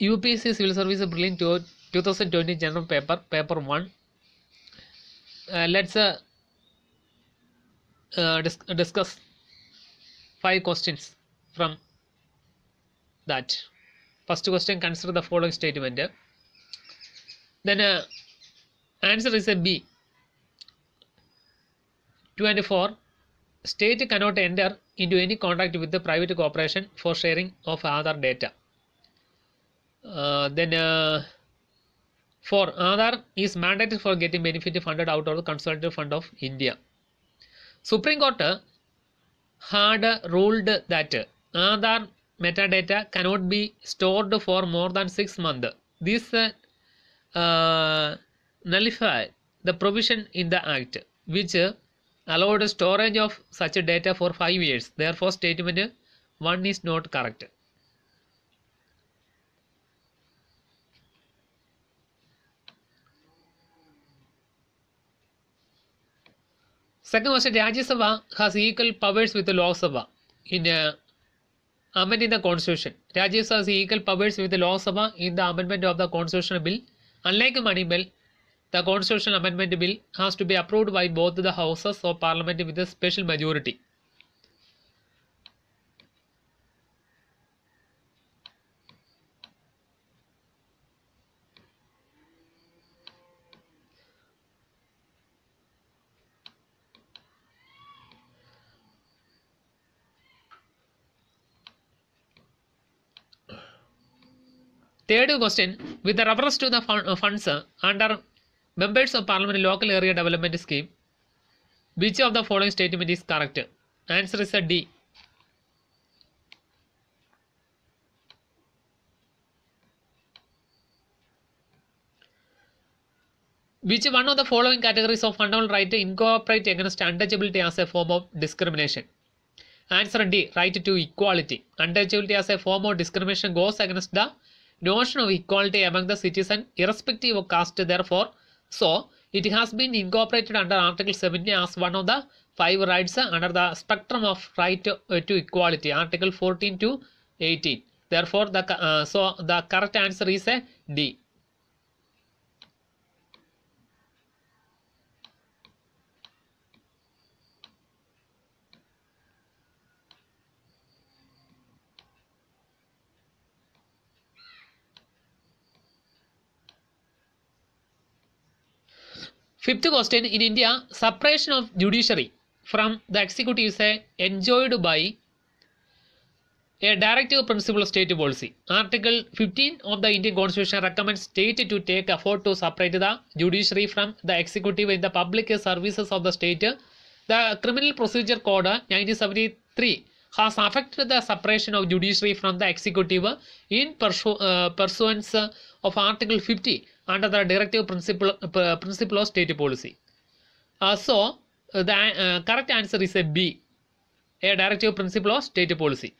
UPC Civil Service Brilliant 2020 General Paper, Paper 1. Uh, let's uh, uh, discuss five questions from that. First question consider the following statement. Then answer is a B. 24. State cannot enter into any contract with the private corporation for sharing of other data. Uh, then uh, for Aadhaar is mandated for getting benefit funded out of the Consolidated Fund of India. Supreme Court uh, had ruled that Aadhaar metadata cannot be stored for more than six months. This uh, nullified the provision in the Act, which allowed storage of such data for five years. Therefore, statement one is not correct. Second was Rajya has equal powers with the Lok Sabha in the uh, amendment in the constitution. Rajya Sabha has equal powers with the Lok Sabha in the amendment of the Constitution bill. Unlike the money bill, the constitutional amendment bill has to be approved by both the houses of parliament with a special majority. Third question with reference to the funds under members of parliament local area development scheme which of the following statement is correct answer is A D which one of the following categories of fundamental right incorporate against untouchability as a form of discrimination answer D right to equality untouchability as a form of discrimination goes against the notion of equality among the citizens irrespective of caste therefore. So, it has been incorporated under Article 70 as one of the five rights under the spectrum of right to, uh, to equality, Article 14 to 18. Therefore, the, uh, so the correct answer is a uh, D. Fifth question In India, separation of judiciary from the executive is uh, enjoyed by a directive principle of state policy. Article 15 of the Indian Constitution recommends state to take effort to separate the judiciary from the executive in the public services of the state. The Criminal Procedure Code 1973 has affected the separation of judiciary from the executive in pursu uh, pursuance of Article 50 under the directive principle principle of state policy. Uh, so the uh, correct answer is a B, a directive principle of state policy.